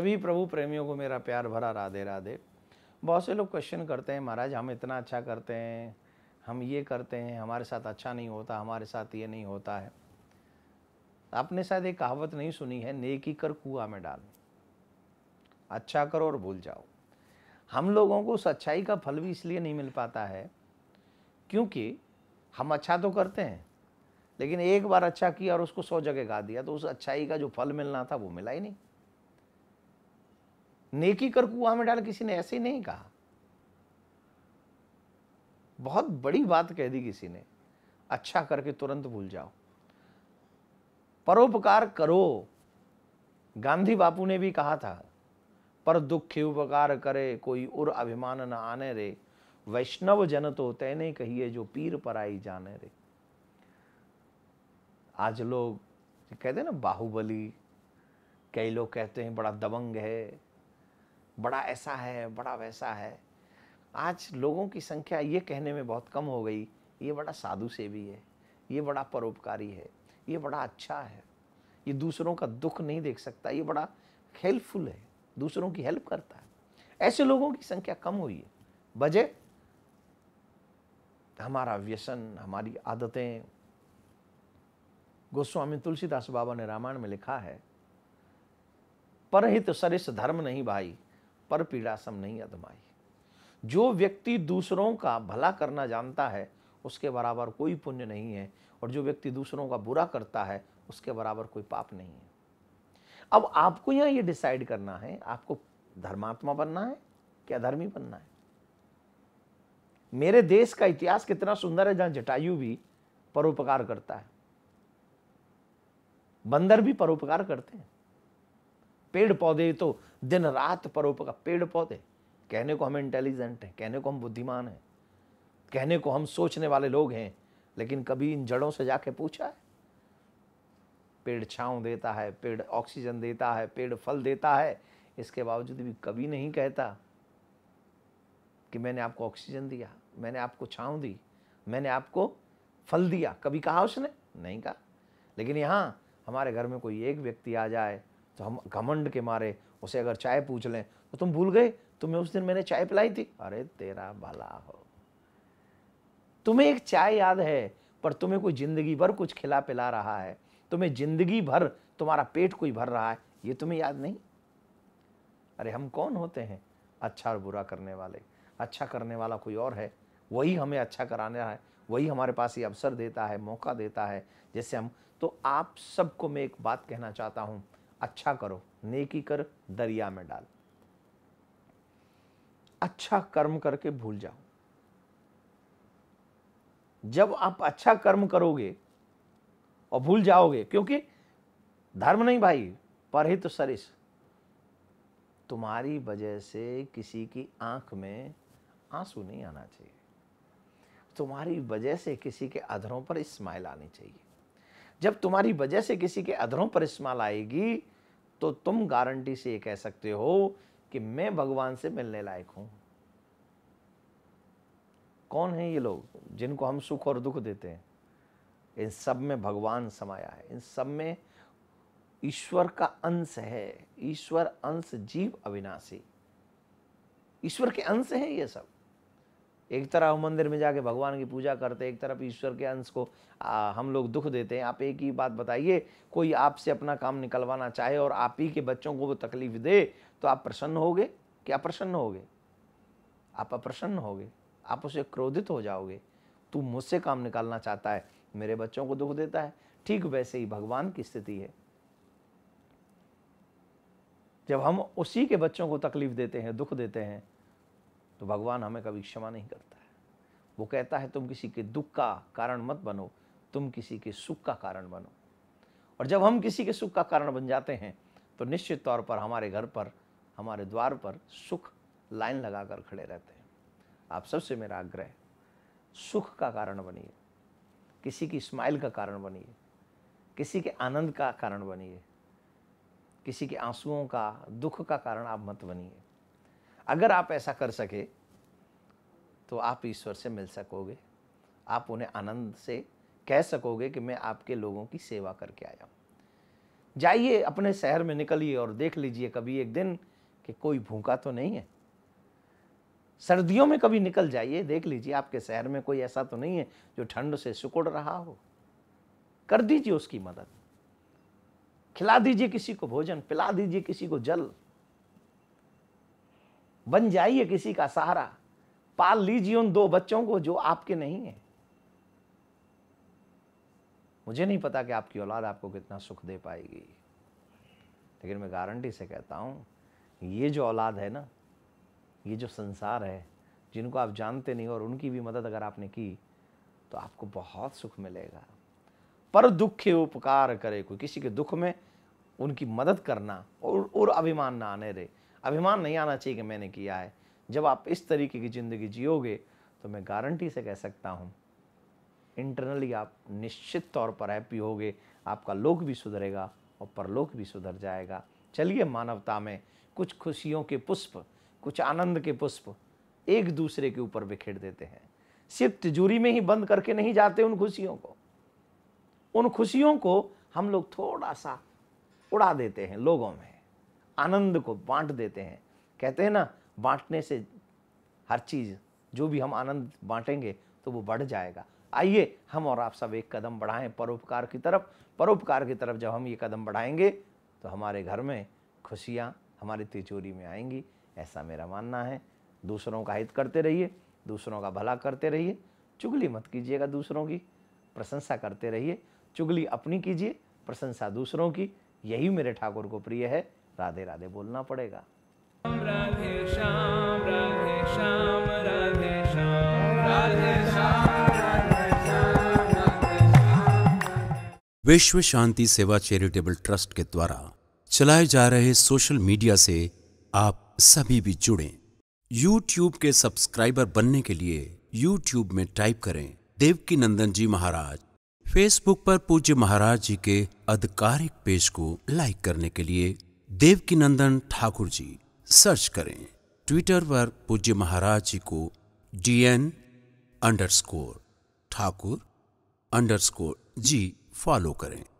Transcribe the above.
सभी प्रभु प्रेमियों को मेरा प्यार भरा राधे राधे बहुत से लोग क्वेश्चन करते हैं महाराज हम इतना अच्छा करते हैं हम ये करते हैं हमारे साथ अच्छा नहीं होता हमारे साथ ये नहीं होता है आपने शायद एक कहावत नहीं सुनी है नेकी कर कुआ में डाल अच्छा करो और भूल जाओ हम लोगों को सच्चाई का फल भी इसलिए नहीं मिल पाता है क्योंकि हम अच्छा तो करते हैं लेकिन एक बार अच्छा किया और उसको सौ जगह गा दिया तो उस अच्छाई का जो फल मिलना था वो मिला ही नहीं नेकी कर कुआ में डाल किसी ने ऐसे ही नहीं कहा बहुत बड़ी बात कह दी किसी ने अच्छा करके तुरंत भूल जाओ परोपकार करो गांधी बापू ने भी कहा था पर दुख उपकार करे कोई उर अभिमान न आने रे वैष्णव जन तो तैने कहिए जो पीर पर आई जाने रे आज लोग कहते ना बाहुबली कई लोग कहते हैं बड़ा दबंग है बड़ा ऐसा है बड़ा वैसा है आज लोगों की संख्या ये कहने में बहुत कम हो गई ये बड़ा साधु भी है ये बड़ा परोपकारी है ये बड़ा अच्छा है ये दूसरों का दुख नहीं देख सकता ये बड़ा हेल्पफुल है दूसरों की हेल्प करता है ऐसे लोगों की संख्या कम हुई है बजे हमारा व्यसन हमारी आदतें गोस्वामी तुलसीदास बाबा ने रामायण में लिखा है परहित सरिस धर्म नहीं भाई पर पीड़ासम नहीं अदमाई जो व्यक्ति दूसरों का भला करना जानता है उसके बराबर कोई पुण्य नहीं है और जो व्यक्ति दूसरों का बुरा करता है उसके बराबर कोई पाप नहीं है अब आपको यहाँ ये डिसाइड करना है आपको धर्मात्मा बनना है कि अधर्मी बनना है मेरे देश का इतिहास कितना सुंदर है जहाँ जटायु भी परोपकार करता है बंदर भी परोपकार करते हैं पेड़ पौधे तो दिन रात परोपकार पेड़ पौधे कहने को हम इंटेलिजेंट हैं कहने को हम बुद्धिमान हैं कहने को हम सोचने वाले लोग हैं लेकिन कभी इन जड़ों से जाके पूछा है पेड़ छाँव देता है पेड़ ऑक्सीजन देता है पेड़ फल देता है इसके बावजूद भी कभी नहीं कहता कि मैंने आपको ऑक्सीजन दिया मैंने आपको छाँव दी मैंने आपको फल दिया कभी कहा उसने नहीं कहा लेकिन यहाँ हमारे घर में कोई एक व्यक्ति आ जाए तो हम घमंड के मारे उसे अगर चाय पूछ लें तो तुम भूल गए तुम्हें उस दिन मैंने चाय पिलाई थी अरे तेरा भला हो तुम्हें एक चाय याद है पर तुम्हें कोई जिंदगी भर कुछ खिला पिला रहा है तुम्हें जिंदगी भर तुम्हारा पेट कोई भर रहा है ये तुम्हें याद नहीं अरे हम कौन होते हैं अच्छा और बुरा करने वाले अच्छा करने वाला कोई और है वही हमें अच्छा कराना है वही हमारे पास ये अवसर देता है मौका देता है जैसे हम तो आप सबको मैं एक बात कहना चाहता हूँ अच्छा करो नेकी कर दरिया में डाल अच्छा कर्म करके भूल जाओ जब आप अच्छा कर्म करोगे और भूल जाओगे क्योंकि धर्म नहीं भाई पर ही तो सरिस तुम्हारी वजह से किसी की आंख में आंसू नहीं आना चाहिए तुम्हारी वजह से किसी के अधरों पर स्माइल आनी चाहिए जब तुम्हारी वजह से किसी के अधरों पर स्माइल आएगी तो तुम गारंटी से ये कह सकते हो कि मैं भगवान से मिलने लायक हूं कौन है ये लोग जिनको हम सुख और दुख देते हैं इन सब में भगवान समाया है इन सब में ईश्वर का अंश है ईश्वर अंश जीव अविनाशी ईश्वर के अंश है ये सब एक तरफ मंदिर में जाके भगवान की पूजा करते एक तरफ ईश्वर के अंश को आ, हम लोग दुख देते हैं आप एक ही बात बताइए कोई आपसे अपना काम निकलवाना चाहे और आप ही के बच्चों को वो तकलीफ दे तो आप प्रसन्न होगे क्या अप्रसन्न होगे आप अप्रसन्न होगे आप उसे क्रोधित हो जाओगे तू मुझसे काम निकालना चाहता है मेरे बच्चों को दुख देता है ठीक वैसे ही भगवान की स्थिति है जब हम उसी के बच्चों को तकलीफ देते हैं दुख देते हैं तो भगवान हमें कभी क्षमा नहीं करता है वो कहता है तुम किसी के दुख का कारण मत बनो तुम किसी के सुख का कारण बनो और जब हम किसी के सुख का कारण बन जाते हैं तो निश्चित तौर पर हमारे घर पर हमारे द्वार पर सुख लाइन लगा कर खड़े रहते हैं आप सबसे मेरा आग्रह सुख का कारण बनिए किसी की स्माइल का कारण बनिए किसी के आनंद का कारण बनिए किसी के आंसुओं का दुख का कारण आप मत बनिए अगर आप ऐसा कर सके तो आप ईश्वर से मिल सकोगे आप उन्हें आनंद से कह सकोगे कि मैं आपके लोगों की सेवा करके आया हूँ जाइए अपने शहर में निकलिए और देख लीजिए कभी एक दिन कि कोई भूखा तो नहीं है सर्दियों में कभी निकल जाइए देख लीजिए आपके शहर में कोई ऐसा तो नहीं है जो ठंड से सुकुड़ रहा हो कर दीजिए उसकी मदद खिला दीजिए किसी को भोजन पिला दीजिए किसी को जल बन जाइए किसी का सहारा पाल लीजिए उन दो बच्चों को जो आपके नहीं है मुझे नहीं पता कि आपकी औलाद आपको कितना सुख दे पाएगी लेकिन मैं गारंटी से कहता हूं ये जो औलाद है ना ये जो संसार है जिनको आप जानते नहीं और उनकी भी मदद अगर आपने की तो आपको बहुत सुख मिलेगा पर दुख के उपकार करे कोई किसी के दुख में उनकी मदद करना और और अभिमान ना आने रहे अभिमान नहीं आना चाहिए कि मैंने किया है जब आप इस तरीके की ज़िंदगी जियोगे तो मैं गारंटी से कह सकता हूँ इंटरनली आप निश्चित तौर पर हैप्पी होगे आपका लोक भी सुधरेगा और परलोक भी सुधर जाएगा चलिए मानवता में कुछ खुशियों के पुष्प कुछ आनंद के पुष्प एक दूसरे के ऊपर बिखेर देते हैं सिर्फ तिजोरी में ही बंद करके नहीं जाते उन खुशियों को उन खुशियों को हम लोग थोड़ा सा उड़ा देते हैं लोगों में आनंद को बांट देते हैं कहते हैं ना बांटने से हर चीज़ जो भी हम आनंद बांटेंगे तो वो बढ़ जाएगा आइए हम और आप सब एक कदम बढ़ाएं परोपकार की तरफ परोपकार की तरफ जब हम ये कदम बढ़ाएंगे तो हमारे घर में खुशियाँ हमारी तिजोरी में आएंगी ऐसा मेरा मानना है दूसरों का हित करते रहिए दूसरों का भला करते रहिए चुगली मत कीजिएगा दूसरों की प्रशंसा करते रहिए चुगली अपनी कीजिए प्रशंसा दूसरों की यही मेरे ठाकुर को प्रिय है राधे राधे बोलना पड़ेगा राधे श्याम राधे श्याम राधे विश्व शांति सेवा चैरिटेबल ट्रस्ट के द्वारा चलाए जा रहे सोशल मीडिया से आप सभी भी जुड़ें YouTube के सब्सक्राइबर बनने के लिए YouTube में टाइप करें देवकी नंदन जी महाराज फेसबुक पर पूज्य महाराज जी के आधिकारिक पेज को लाइक करने के लिए देवकीनंदन ठाकुर जी सर्च करें ट्विटर पर पूज्य महाराज जी को D N underscore Thakur underscore ji follow करें